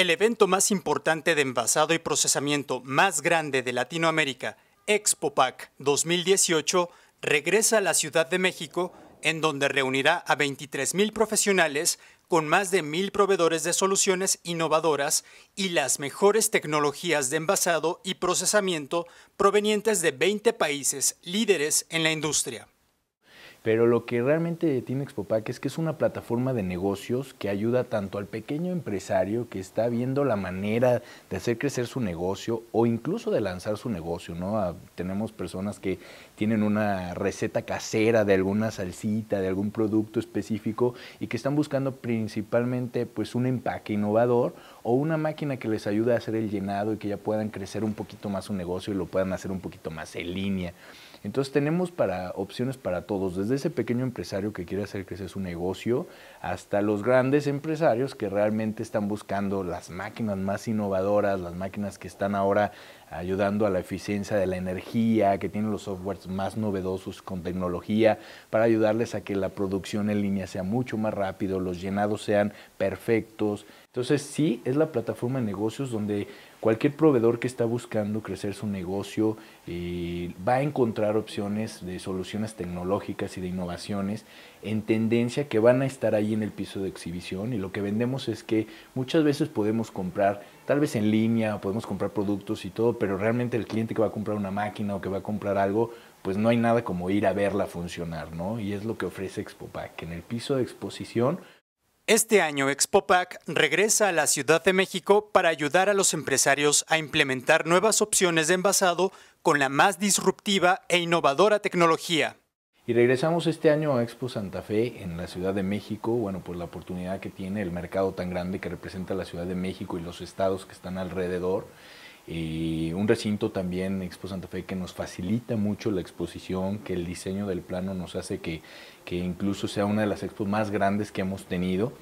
El evento más importante de envasado y procesamiento más grande de Latinoamérica, ExpoPac 2018, regresa a la Ciudad de México, en donde reunirá a 23.000 profesionales con más de 1.000 proveedores de soluciones innovadoras y las mejores tecnologías de envasado y procesamiento provenientes de 20 países líderes en la industria. Pero lo que realmente tiene Expopac es que es una plataforma de negocios que ayuda tanto al pequeño empresario que está viendo la manera de hacer crecer su negocio o incluso de lanzar su negocio, ¿no? Ah, tenemos personas que tienen una receta casera de alguna salsita, de algún producto específico y que están buscando principalmente pues un empaque innovador o una máquina que les ayude a hacer el llenado y que ya puedan crecer un poquito más su negocio y lo puedan hacer un poquito más en línea. Entonces tenemos para opciones para todos, desde ese pequeño empresario que quiere hacer crecer su negocio hasta los grandes empresarios que realmente están buscando las máquinas más innovadoras, las máquinas que están ahora ayudando a la eficiencia de la energía, que tienen los softwares más novedosos con tecnología para ayudarles a que la producción en línea sea mucho más rápido, los llenados sean perfectos. Entonces sí, es la plataforma de negocios donde cualquier proveedor que está buscando crecer su negocio eh, va a encontrar opciones de soluciones tecnológicas y de innovaciones en tendencia que van a estar ahí en el piso de exhibición y lo que vendemos es que muchas veces podemos comprar tal vez en línea, podemos comprar productos y todo, pero realmente el cliente que va a comprar una máquina o que va a comprar algo, pues no hay nada como ir a verla funcionar, ¿no? Y es lo que ofrece Expopac. En el piso de exposición este año Expopac regresa a la Ciudad de México para ayudar a los empresarios a implementar nuevas opciones de envasado con la más disruptiva e innovadora tecnología. Y regresamos este año a Expo Santa Fe en la Ciudad de México, bueno, por pues la oportunidad que tiene el mercado tan grande que representa la Ciudad de México y los estados que están alrededor. Y eh, un recinto también, Expo Santa Fe, que nos facilita mucho la exposición, que el diseño del plano nos hace que, que incluso sea una de las expos más grandes que hemos tenido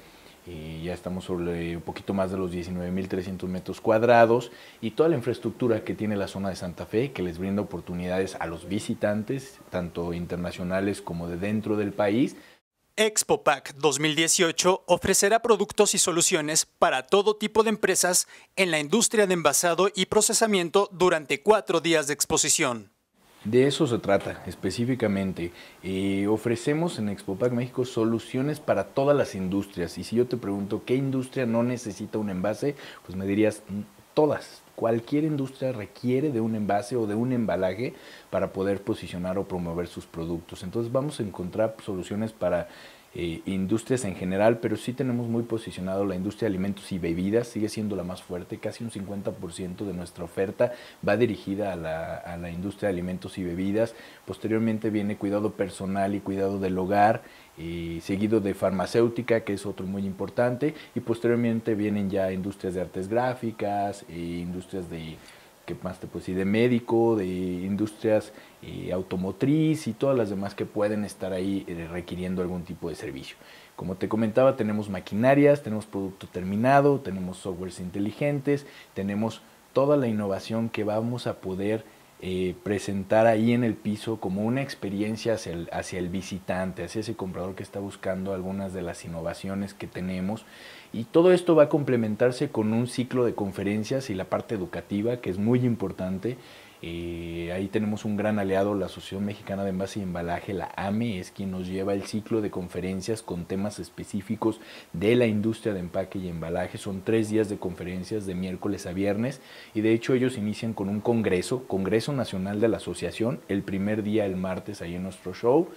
ya estamos sobre un poquito más de los 19.300 metros cuadrados y toda la infraestructura que tiene la zona de Santa Fe que les brinda oportunidades a los visitantes, tanto internacionales como de dentro del país. ExpoPac 2018 ofrecerá productos y soluciones para todo tipo de empresas en la industria de envasado y procesamiento durante cuatro días de exposición. De eso se trata específicamente. Eh, ofrecemos en ExpoPac México soluciones para todas las industrias. Y si yo te pregunto qué industria no necesita un envase, pues me dirías mm, todas. Cualquier industria requiere de un envase o de un embalaje para poder posicionar o promover sus productos. Entonces vamos a encontrar soluciones para eh, industrias en general, pero sí tenemos muy posicionado la industria de alimentos y bebidas, sigue siendo la más fuerte, casi un 50% de nuestra oferta va dirigida a la, industria de alimentos y bebidas, posteriormente viene cuidado personal y cuidado del hogar, eh, seguido de farmacéutica, que es otro muy importante, y posteriormente vienen ya industrias de artes gráficas, e industrias de que más te De médico, de industrias eh, automotriz y todas las demás que pueden estar ahí eh, requiriendo algún tipo de servicio. Como te comentaba, tenemos maquinarias, tenemos producto terminado, tenemos softwares inteligentes, tenemos toda la innovación que vamos a poder eh, presentar ahí en el piso como una experiencia hacia el visitante, hacia ese comprador que está buscando algunas de las innovaciones que tenemos. Y todo esto va a complementarse con un ciclo de conferencias y la parte educativa, que es muy importante eh, ahí tenemos un gran aliado, la Asociación Mexicana de Envase y Embalaje, la AME, es quien nos lleva el ciclo de conferencias con temas específicos de la industria de empaque y embalaje. Son tres días de conferencias de miércoles a viernes y de hecho ellos inician con un congreso, Congreso Nacional de la Asociación, el primer día el martes ahí en nuestro show.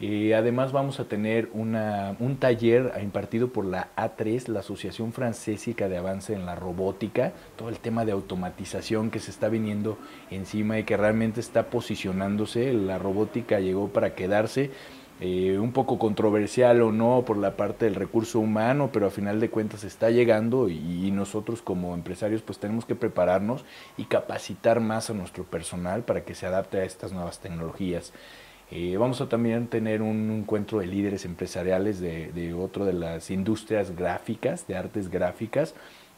Eh, además vamos a tener un taller ah, impartido por la A3, la Asociación francesa de Avance en la Robótica, todo el tema de automatización que se está viniendo encima y que realmente está posicionándose, la robótica llegó para quedarse. Eh, un poco controversial o no por la parte del recurso humano, pero a final de cuentas está llegando y, nosotros como empresarios pues tenemos que prepararnos y capacitar más a nuestro personal para que se adapte a estas nuevas tecnologías. Eh, vamos a también tener un encuentro de líderes empresariales de, de otro de las industrias gráficas, de artes gráficas.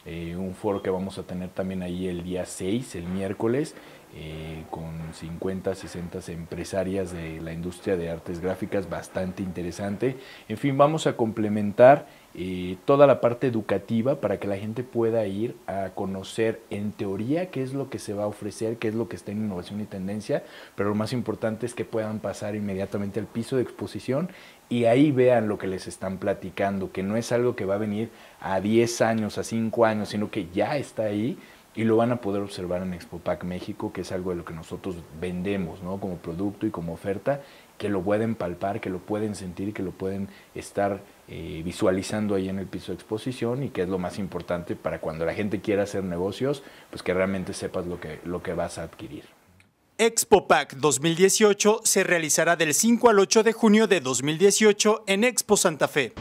Eh, un foro que vamos a tener también ahí el día 6, el miércoles, eh, con 50, 60 empresarias de la industria de artes gráficas, bastante interesante. En fin, vamos a complementar eh, toda la parte educativa para que la gente pueda ir a conocer en teoría qué es lo que se va a ofrecer, qué es lo que está en innovación y tendencia, pero lo más importante es que puedan pasar inmediatamente al piso de exposición y ahí vean lo que les están platicando, que no es algo que va a venir a 10 años, a 5 años, sino que ya está ahí y lo van a poder observar en Expopac México, que es algo de lo que nosotros vendemos, ¿no? Como producto y como oferta, que lo pueden palpar, que lo pueden sentir, que lo pueden estar eh, visualizando ahí en el piso de exposición y que es lo más importante para cuando la gente quiera hacer negocios, pues que realmente sepas lo que, lo que vas a adquirir. Expo ExpoPac 2018 se realizará del 5 al 8 de junio de 2018 en Expo Santa Fe.